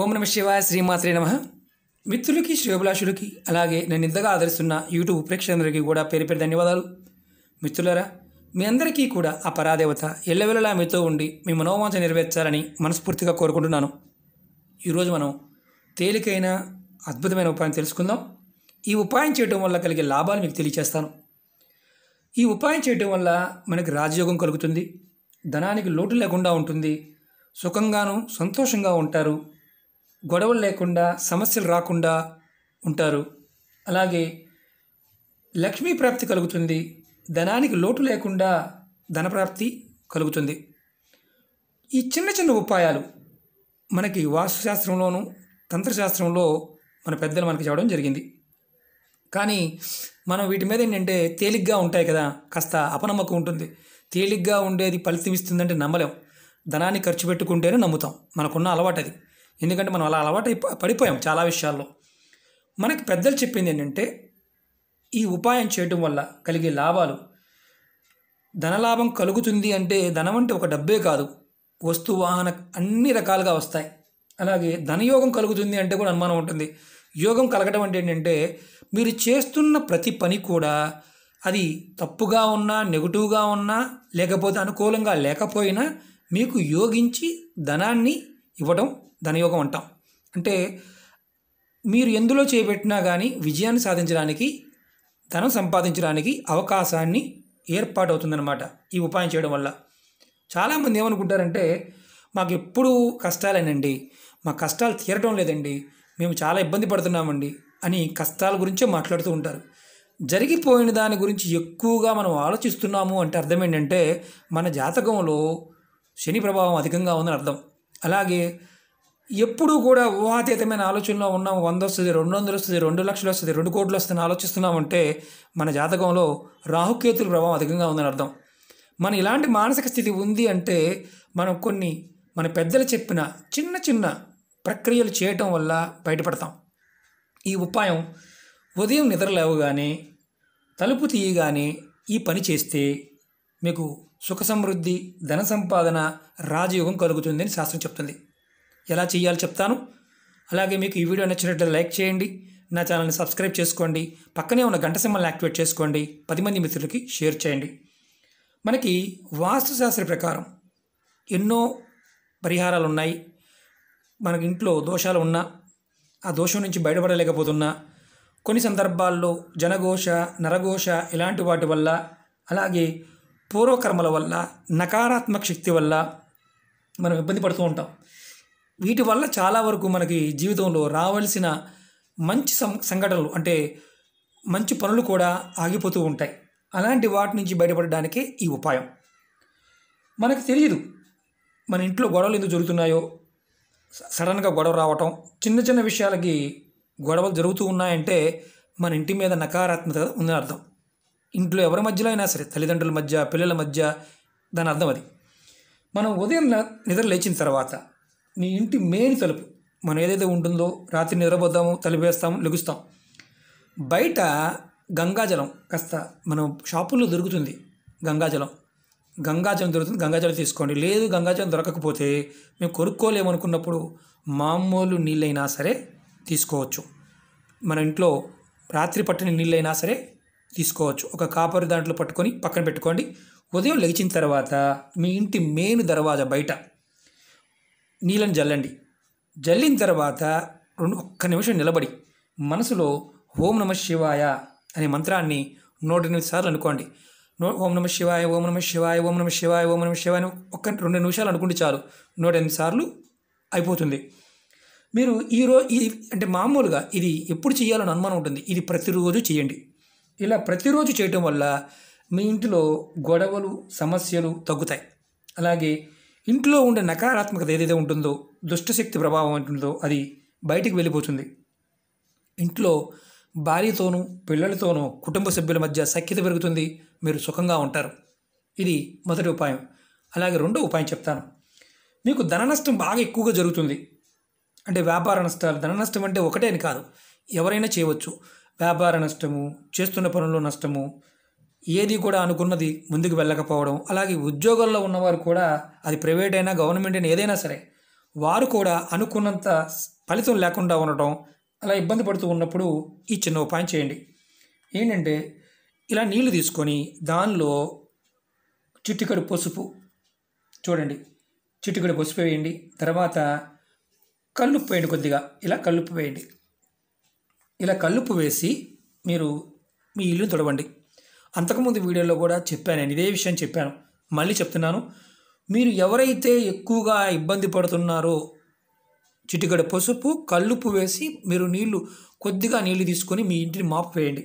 ఓం నమ శివాయ శ్రీమాత్రే నమ మిత్రులకి శ్రీభిలాషులకి అలాగే నేను ఇంతగా ఆదరిస్తున్న యూట్యూబ్ ప్రేక్షకులందరికీ కూడా పేరు పేరు ధన్యవాదాలు మిత్రులరా మీ అందరికీ కూడా ఆ పరాదేవత ఎల్లవెల్లలా మీతో ఉండి మీ మనోవాంఛ నెరవేర్చాలని మనస్ఫూర్తిగా కోరుకుంటున్నాను ఈరోజు మనం తేలికైన అద్భుతమైన ఉపాయం తెలుసుకుందాం ఈ ఉపాయం చేయడం వల్ల కలిగే లాభాలు మీకు తెలియచేస్తాను ఈ ఉపాయం చేయడం వల్ల మనకి రాజయోగం కలుగుతుంది ధనానికి లోటు లేకుండా ఉంటుంది సుఖంగాను సంతోషంగా ఉంటారు గొడవలు లేకుండా సమస్యలు రాకుండా ఉంటారు అలాగే లక్ష్మీ ప్రాప్తి కలుగుతుంది ధనానికి లోటు లేకుండా ధనప్రాప్తి కలుగుతుంది ఈ చిన్న చిన్న ఉపాయాలు మనకి వాస్తుశాస్త్రంలోనూ తంత్రశాస్త్రంలో మన పెద్దలు మనకి చెప్పడం జరిగింది కానీ మనం వీటి మీద ఏంటంటే తేలిగ్గా ఉంటాయి కదా కాస్త అపనమ్మకం ఉంటుంది తేలిగ్గా ఉండేది ఫలితం ఇస్తుందంటే నమ్మలేం ధనాన్ని ఖర్చు పెట్టుకుంటేనే నమ్ముతాం మనకున్న అలవాటు అది ఎందుకంటే మనం అలా అలవాటు పడిపోయాం చాలా విషయాల్లో మనకి పెద్దలు చెప్పింది ఏంటంటే ఈ ఉపాయం చేయటం వల్ల కలిగే లాభాలు ధనలాభం కలుగుతుంది అంటే ధనం అంటే ఒక డబ్బే కాదు వస్తు వాహన అన్ని రకాలుగా వస్తాయి అలాగే ధనయోగం కలుగుతుంది అంటే కూడా అనుమానం ఉంటుంది యోగం కలగడం అంటే ఏంటంటే మీరు చేస్తున్న ప్రతి పని కూడా అది తప్పుగా ఉన్నా నెగిటివ్గా ఉన్నా లేకపోతే అనుకూలంగా లేకపోయినా మీకు యోగించి ధనాన్ని ఇవ్వడం ధనయోగం అంటాం అంటే మీరు ఎందులో చేపెట్టినా కానీ విజయాన్ని సాధించడానికి ధనం సంపాదించడానికి అవకాశాన్ని ఏర్పాటవుతుందన్నమాట ఈ ఉపాయం చేయడం వల్ల చాలామంది ఏమనుకుంటారంటే మాకు ఎప్పుడూ కష్టాలేనండి మా కష్టాలు తీరడం లేదండి మేము చాలా ఇబ్బంది పడుతున్నామండి అని కష్టాల గురించే మాట్లాడుతూ ఉంటారు జరిగిపోయిన దాని గురించి ఎక్కువగా మనం ఆలోచిస్తున్నాము అంటే అర్థం ఏంటంటే మన జాతకంలో శని ప్రభావం అధికంగా ఉందని అర్థం అలాగే ఎప్పుడూ కూడా ఊహాతీతమైన ఆలోచనలో ఉన్నాం వంద వస్తుంది రెండు వందలు వస్తుంది రెండు లక్షలు వస్తుంది రెండు కోట్లు వస్తుంది ఆలోచిస్తున్నాం అంటే మన జాతకంలో రాహుకేతుల ప్రభావం అధికంగా ఉందని అర్థం మన ఇలాంటి మానసిక స్థితి ఉంది అంటే మనం కొన్ని మన పెద్దలు చెప్పిన చిన్న చిన్న ప్రక్రియలు చేయటం వల్ల బయటపడతాం ఈ ఉపాయం ఉదయం నిద్ర కానీ తలుపు తీయగానే ఈ పని చేస్తే మీకు సుఖ సమృద్ధి ధన సంపాదన రాజయోగం కలుగుతుందని శాస్త్రం చెప్తుంది ఎలా చేయాలో చెప్తాను అలాగే మీకు ఈ వీడియో నచ్చినట్లయితే లైక్ చేయండి నా ఛానల్ని సబ్స్క్రైబ్ చేసుకోండి పక్కనే ఉన్న గంట సింహాలను యాక్టివేట్ చేసుకోండి పది మంది మిత్రులకి షేర్ చేయండి మనకి వాస్తుశాస్త్ర ప్రకారం ఎన్నో పరిహారాలు ఉన్నాయి మనకి ఇంట్లో దోషాలు ఉన్నా ఆ దోషం నుంచి బయటపడలేకపోతున్నా కొన్ని సందర్భాల్లో జనఘోష నరఘోష ఇలాంటి వాటి వల్ల అలాగే పూర్వకర్మల వల్ల నకారాత్మక శక్తి వల్ల మనం ఇబ్బంది పడుతూ ఉంటాం వీటి వల్ల చాలా వరకు మనకి జీవితంలో రావాల్సిన మంచి సంఘటనలు అంటే మంచి పనులు కూడా ఆగిపోతూ ఉంటాయి అలాంటి వాటి నుంచి బయటపడడానికి ఈ ఉపాయం మనకు తెలియదు మన ఇంట్లో గొడవలు ఎందుకు జరుగుతున్నాయో సడన్గా గొడవ రావటం చిన్న చిన్న విషయాలకి గొడవలు జరుగుతూ ఉన్నాయంటే మన ఇంటి మీద నకారాత్మకత ఉందని అర్థం ఇంట్లో ఎవరి మధ్యలో అయినా సరే తల్లిదండ్రుల మధ్య పిల్లల మధ్య దాని అర్థం అది మనం ఉదయం నిద్ర లేచిన తర్వాత నీ ఇంటి మెయిన్ తలుపు మనం ఏదైతే ఉంటుందో రాత్రి నిద్రపోతాము తలిపేస్తాము లెగుస్తాం బయట గంగాజలం కాస్త మనం షాపుల్లో దొరుకుతుంది గంగాజలం గంగాజలం దొరుకుతుంది గంగాజలం తీసుకోండి లేదు గంగాజలం దొరకకపోతే మేము కొనుక్కోలేమనుకున్నప్పుడు మామూలు నీళ్ళైనా సరే తీసుకోవచ్చు మన ఇంట్లో రాత్రి పట్టిన నీళ్ళైనా సరే తీసుకోవచ్చు ఒక కాపరి దాంట్లో పట్టుకొని పక్కన పెట్టుకోండి ఉదయం లేచిన తర్వాత మీ ఇంటి మెయిన్ దర్వాజా బయట నీళ్ళని జల్లండి జల్లిన తర్వాత రెండు ఒక్క నిమిషం నిలబడి మనసులో ఓం నమ శివాయ అనే మంత్రాన్ని నూట ఎనిమిది సార్లు అనుకోండి ఓం నమ శివాయ ఓం నమ శివాయ ఓం నమ శివాయ ఓం నమ శివాయ ఒక్క రెండు నిమిషాలు అనుకుంటే చాలు నూట ఎనిమిది సార్లు అయిపోతుంది మీరు ఈ అంటే మామూలుగా ఇది ఎప్పుడు చేయాలని అనుమానం ఉంటుంది ఇది ప్రతిరోజు చేయండి ఇలా ప్రతిరోజు చేయటం వల్ల మీ ఇంటిలో గొడవలు సమస్యలు తగ్గుతాయి అలాగే ఇంట్లో ఉండే నకారాత్మకత ఏదైతే ఉంటుందో దుష్టశక్తి ప్రభావం ఉంటుందో అది బయటికి వెళ్ళిపోతుంది ఇంట్లో భార్యతోనూ పిల్లలతోనూ కుటుంబ సభ్యుల మధ్య సఖ్యత పెరుగుతుంది మీరు సుఖంగా ఉంటారు ఇది మొదటి ఉపాయం అలాగే రెండో ఉపాయం చెప్తాను మీకు ధన నష్టం బాగా ఎక్కువగా జరుగుతుంది అంటే వ్యాపార నష్టాలు ధన నష్టం అంటే ఒకటే అని కాదు ఎవరైనా చేయవచ్చు వ్యాపార నష్టము చేస్తున్న పనుల్లో నష్టము ఏది కూడా అనుకున్నది ముందుకు వెళ్ళకపోవడం అలాగే ఉద్యోగాల్లో ఉన్నవారు కూడా అది ప్రైవేట్ అయినా గవర్నమెంట్ అయినా ఏదైనా సరే వారు కూడా అనుకున్నంత ఫలితం లేకుండా ఉండటం అలా ఇబ్బంది పడుతూ ఉన్నప్పుడు ఈ చిన్న ఉపాయం చేయండి ఏంటంటే ఇలా నీళ్లు తీసుకొని దానిలో చిట్టికడు పసుపు చూడండి చిట్టికడు పసుపు వేయండి తర్వాత కల్లుప్పు వేయండి కొద్దిగా ఇలా కల్లుప్పు వేయండి ఇలా కల్లుపు వేసి మీరు మీ ఇల్లు తొడవండి అంతకుముందు వీడియోలో కూడా చెప్పాను నేను ఇదే విషయం చెప్పాను మళ్ళీ చెప్తున్నాను మీరు ఎవరైతే ఎక్కువగా ఇబ్బంది పడుతున్నారో చిటికడ పసుపు కల్లుపు వేసి మీరు నీళ్లు కొద్దిగా నీళ్లు తీసుకొని మీ ఇంటిని మాపు వేయండి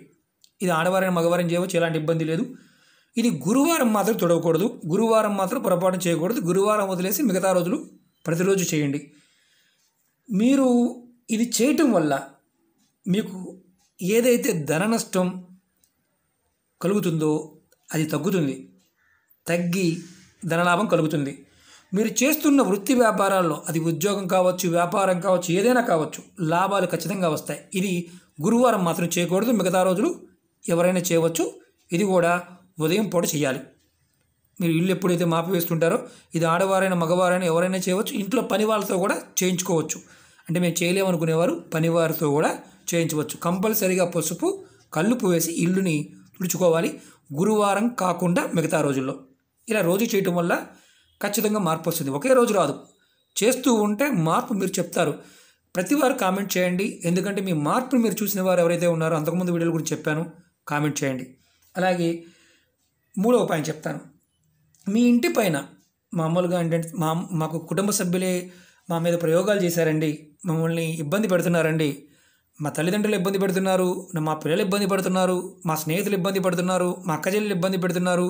ఇది ఆడవారైన మగవారం చేయవచ్చు ఎలాంటి ఇబ్బంది లేదు ఇది గురువారం మాత్రం తొడవకూడదు గురువారం మాత్రం పొరపాటు చేయకూడదు గురువారం వదిలేసి మిగతా రోజులు ప్రతిరోజు చేయండి మీరు ఇది చేయటం వల్ల మీకు ఏదైతే ధన నష్టం కలుగుతుందో అది తగ్గుతుంది తగ్గి ధనలాభం కలుగుతుంది మీరు చేస్తున్న వృత్తి వ్యాపారాల్లో అది ఉద్యోగం కావచ్చు వ్యాపారం కావచ్చు ఏదైనా కావచ్చు లాభాలు ఖచ్చితంగా వస్తాయి ఇది గురువారం మాత్రం చేయకూడదు మిగతా రోజులు ఎవరైనా చేయవచ్చు ఇది కూడా ఉదయం పూట చేయాలి మీరు ఇల్లు ఎప్పుడైతే మాపి వేస్తుంటారో ఇది ఆడవారైనా మగవారైనా ఎవరైనా చేయవచ్చు ఇంట్లో పని వాళ్ళతో కూడా చేయించుకోవచ్చు అంటే మేము చేయలేమనుకునేవారు పనివారితో కూడా చేయించవచ్చు కంపల్సరీగా పసుపు కల్లుపు వేసి ఇల్లుని తుడుచుకోవాలి గురువారం కాకుండా మిగతా రోజుల్లో ఇలా రోజు చేయటం వల్ల ఖచ్చితంగా మార్పు వస్తుంది ఒకే రోజు రాదు చేస్తూ ఉంటే మార్పు మీరు చెప్తారు ప్రతివారు కామెంట్ చేయండి ఎందుకంటే మీ మార్పును మీరు చూసిన వారు ఎవరైతే ఉన్నారో అంతకుముందు వీడియో గురించి చెప్పాను కామెంట్ చేయండి అలాగే మూడో ఉపాయం చెప్తాను మీ ఇంటి పైన మామూలుగా ఏంటంటే మా మాకు కుటుంబ సభ్యులే మా మీద ప్రయోగాలు చేశారండి మమ్మల్ని ఇబ్బంది పెడుతున్నారండి మా తల్లిదండ్రులు ఇబ్బంది పెడుతున్నారు మా పిల్లలు ఇబ్బంది పడుతున్నారు మా స్నేహితులు ఇబ్బంది పడుతున్నారు మా అక్కచెల్లెలు ఇబ్బంది పెడుతున్నారు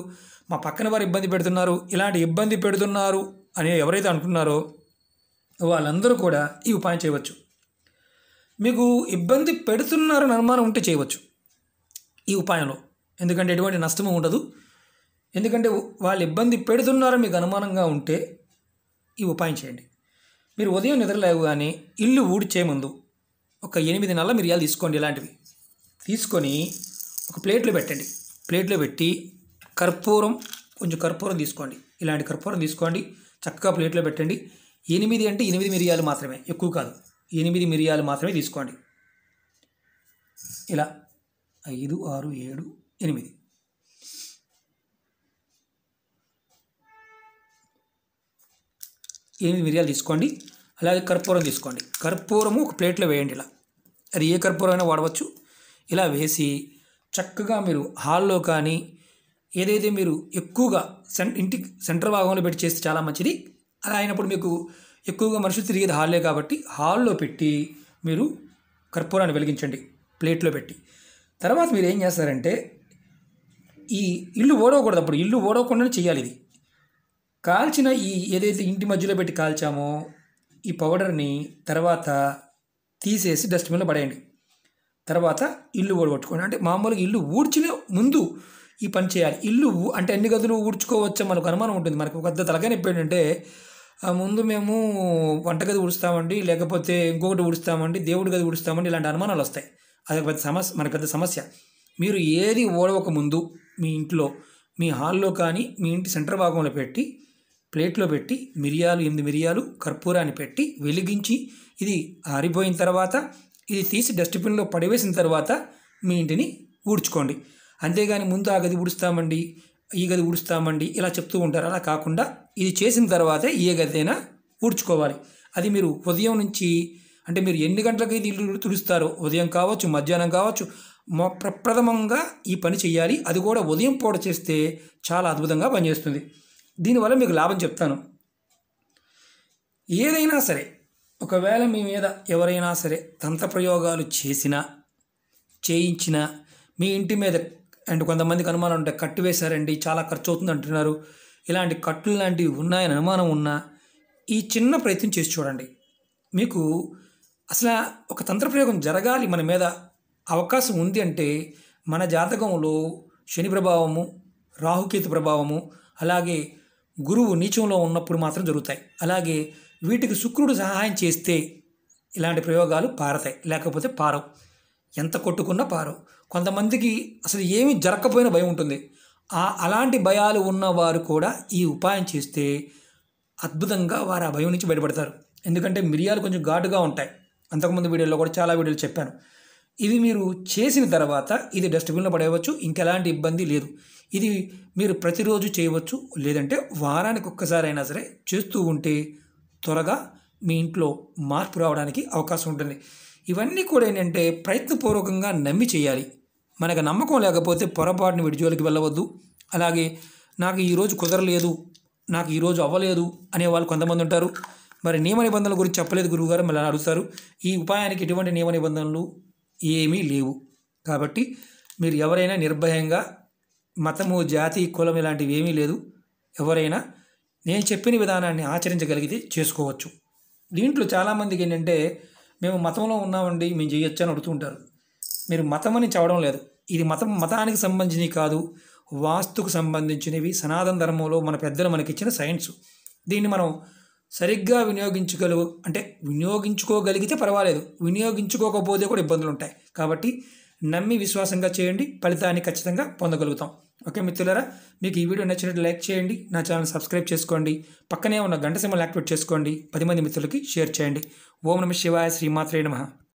మా పక్కన వారు ఇబ్బంది పెడుతున్నారు ఇలాంటి ఇబ్బంది పెడుతున్నారు అని ఎవరైతే అనుకున్నారో వాళ్ళందరూ కూడా ఈ ఉపాయం చేయవచ్చు మీకు ఇబ్బంది పెడుతున్నారని అనుమానం ఉంటే చేయవచ్చు ఈ ఉపాయంలో ఎందుకంటే ఎటువంటి నష్టము ఉండదు ఎందుకంటే వాళ్ళు ఇబ్బంది పెడుతున్నారని మీకు అనుమానంగా ఉంటే ఈ ఉపాయం చేయండి మీరు ఉదయం నిద్రలేవు కానీ ఇల్లు ఊడ్చే ముందు ఒక ఎనిమిది నల్ల మిరియాలు తీసుకోండి ఇలాంటివి తీసుకొని ఒక ప్లేట్లో పెట్టండి ప్లేట్లో పెట్టి కర్పూరం కొంచెం కర్పూరం తీసుకోండి ఇలాంటి కర్పూరం తీసుకోండి చక్కగా ప్లేట్లో పెట్టండి ఎనిమిది అంటే ఎనిమిది మిరియాలు మాత్రమే ఎక్కువ కాదు ఎనిమిది మిరియాలు మాత్రమే తీసుకోండి ఇలా ఐదు ఆరు ఏడు ఎనిమిది ఎనిమిది మిరియాలు తీసుకోండి అలాగే కర్పూరం తీసుకోండి కర్పూరము ఒక ప్లేట్లో వేయండి ఇలా అది ఏ కర్పూరం అయినా వాడవచ్చు ఇలా వేసి చక్కగా మీరు హాల్లో కానీ ఏదైతే మీరు ఎక్కువగా సెం ఇంటి సెంటర్ భాగంలో పెట్టి చేస్తే చాలా మంచిది అలా అయినప్పుడు మీకు ఎక్కువగా మనుషులు తిరిగేది హాల్లే కాబట్టి హాల్లో పెట్టి మీరు కర్పూరాన్ని వెలిగించండి ప్లేట్లో పెట్టి తర్వాత మీరు ఏం చేస్తారంటే ఈ ఇల్లు ఓడవకూడదు అప్పుడు ఇల్లు ఓడవకుండానే చేయాలి ఇది కాల్చిన ఈ ఏదైతే ఇంటి మధ్యలో పెట్టి కాల్చామో ఈ పౌడర్ని తర్వాత తీసేసి డస్ట్బిన్లో పడేయండి తర్వాత ఇల్లు ఊడగొట్టుకోండి అంటే మామూలుగా ఇల్లు ఊడ్చినే ముందు ఈ పని చేయాలి ఇల్లు అంటే ఎన్ని గదులు ఊడ్చుకోవచ్చో మనకు అనుమానం ఉంటుంది మనకు పెద్ద తలకాయ నొప్పి ఆ ముందు మేము వంటగది ఊడుస్తామండి లేకపోతే ఇంకొకటి ఊడుస్తామండి దేవుడి గది ఊడుస్తామండి ఇలాంటి అనుమానాలు వస్తాయి అది పెద్ద సమస్య మనకు పెద్ద సమస్య మీరు ఏది ఓడవక ముందు మీ ఇంట్లో మీ హాల్లో కానీ మీ ఇంటి సెంటర్ భాగంలో పెట్టి ప్లేట్లో పెట్టి మిరియాలు ఎనిమిది మిరియాలు కర్పూరాన్ని పెట్టి వెలిగించి ఇది ఆరిపోయిన తర్వాత ఇది తీసి డస్ట్బిన్లో పడివేసిన తర్వాత మీ ఇంటిని ఊడ్చుకోండి అంతేగాని ముందు ఆ గది ఊడుస్తామండి ఈ గది ఊడుస్తామండి ఇలా చెప్తూ ఉంటారు అలా కాకుండా ఇది చేసిన తర్వాతే ఏ అయినా ఊడ్చుకోవాలి అది మీరు ఉదయం నుంచి అంటే మీరు ఎన్ని గంటలకు ఇది ఇల్లు తుడుస్తారో ఉదయం కావచ్చు మధ్యాహ్నం కావచ్చు ప్రప్రథమంగా ఈ పని చేయాలి అది కూడా ఉదయం పూట చేస్తే చాలా అద్భుతంగా పనిచేస్తుంది దీనివల్ల మీకు లాభం చెప్తాను ఏదైనా సరే ఒకవేళ మీ మీద ఎవరైనా సరే తంత్ర ప్రయోగాలు చేసినా చేయించినా మీ ఇంటి మీద అండ్ కొంతమందికి అనుమానం ఉంటే కట్టు వేశారండి చాలా ఖర్చు అవుతుంది అంటున్నారు ఇలాంటి కట్టులు లాంటివి ఉన్నాయని అనుమానం ఉన్నా ఈ చిన్న ప్రయత్నం చేసి చూడండి మీకు అసలు ఒక తంత్ర ప్రయోగం జరగాలి మన మీద అవకాశం ఉంది అంటే మన జాతకంలో శని ప్రభావము రాహుకేతు ప్రభావము అలాగే గురువు నీచంలో ఉన్నప్పుడు మాత్రం జరుగుతాయి అలాగే వీటికి శుక్రుడు సహాయం చేస్తే ఇలాంటి ప్రయోగాలు పారతాయి లేకపోతే పారవు ఎంత కొట్టుకున్నా పారవు కొంతమందికి అసలు ఏమి జరగకపోయినా భయం ఉంటుంది ఆ అలాంటి భయాలు ఉన్నవారు కూడా ఈ ఉపాయం చేస్తే అద్భుతంగా వారు ఆ భయం నుంచి బయటపడతారు ఎందుకంటే మిరియాలు కొంచెం ఘాటుగా ఉంటాయి అంతకుముందు వీడియోలో కూడా చాలా వీడియోలు చెప్పాను ఇది మీరు చేసిన తర్వాత ఇది డస్ట్బిన్లో పడేయవచ్చు ఇంకెలాంటి ఇబ్బంది లేదు ఇది మీరు ప్రతిరోజు చేయవచ్చు లేదంటే వారానికి ఒక్కసారైనా సరే చేస్తూ ఉంటే త్వరగా మీ ఇంట్లో మార్పు రావడానికి అవకాశం ఉంటుంది ఇవన్నీ కూడా ఏంటంటే ప్రయత్నపూర్వకంగా నమ్మి చేయాలి మనకు నమ్మకం లేకపోతే పొరపాటుని విడిజోలికి వెళ్ళవద్దు అలాగే నాకు ఈరోజు కుదరలేదు నాకు ఈరోజు అవ్వలేదు అనే వాళ్ళు కొంతమంది ఉంటారు మరి నియమ నిబంధనల గురించి చెప్పలేదు గురువుగారు మళ్ళీ అడుగుతారు ఈ ఉపాయానికి ఎటువంటి నియమ నిబంధనలు ఏమీ లేవు కాబట్టి మీరు ఎవరైనా నిర్భయంగా మతము జాతి కులం ఇలాంటివి ఏమీ లేదు ఎవరైనా నేను చెప్పిన విధానాన్ని ఆచరించగలిగితే చేసుకోవచ్చు దీంట్లో చాలామందికి ఏంటంటే మేము మతంలో ఉన్నామండి మేము చేయొచ్చు అని అడుగుతుంటారు మీరు మతం అని చెప్పడం లేదు ఇది మతం మతానికి సంబంధించినవి కాదు వాస్తుకు సంబంధించినవి సనాతన ధర్మంలో మన పెద్దలు మనకిచ్చిన సైన్స్ దీన్ని మనం సరిగ్గా వినియోగించగలవు అంటే వినియోగించుకోగలిగితే పర్వాలేదు వినియోగించుకోకపోతే కూడా ఇబ్బందులు ఉంటాయి కాబట్టి నమ్మి విశ్వాసంగా చేయండి ఫలితాన్ని ఖచ్చితంగా పొందగలుగుతాం ఓకే మిత్రులారా మీకు ఈ వీడియో నచ్చినట్టు లైక్ చేయండి నా ఛానల్ సబ్స్క్రైబ్ చేసుకోండి పక్కనే ఉన్న గంట సింబల్ యాక్టివేట్ చేసుకోండి పది మంది మిత్రులకి షేర్ చేయండి ఓం నమ శివాయ శ్రీమాత్రే నమ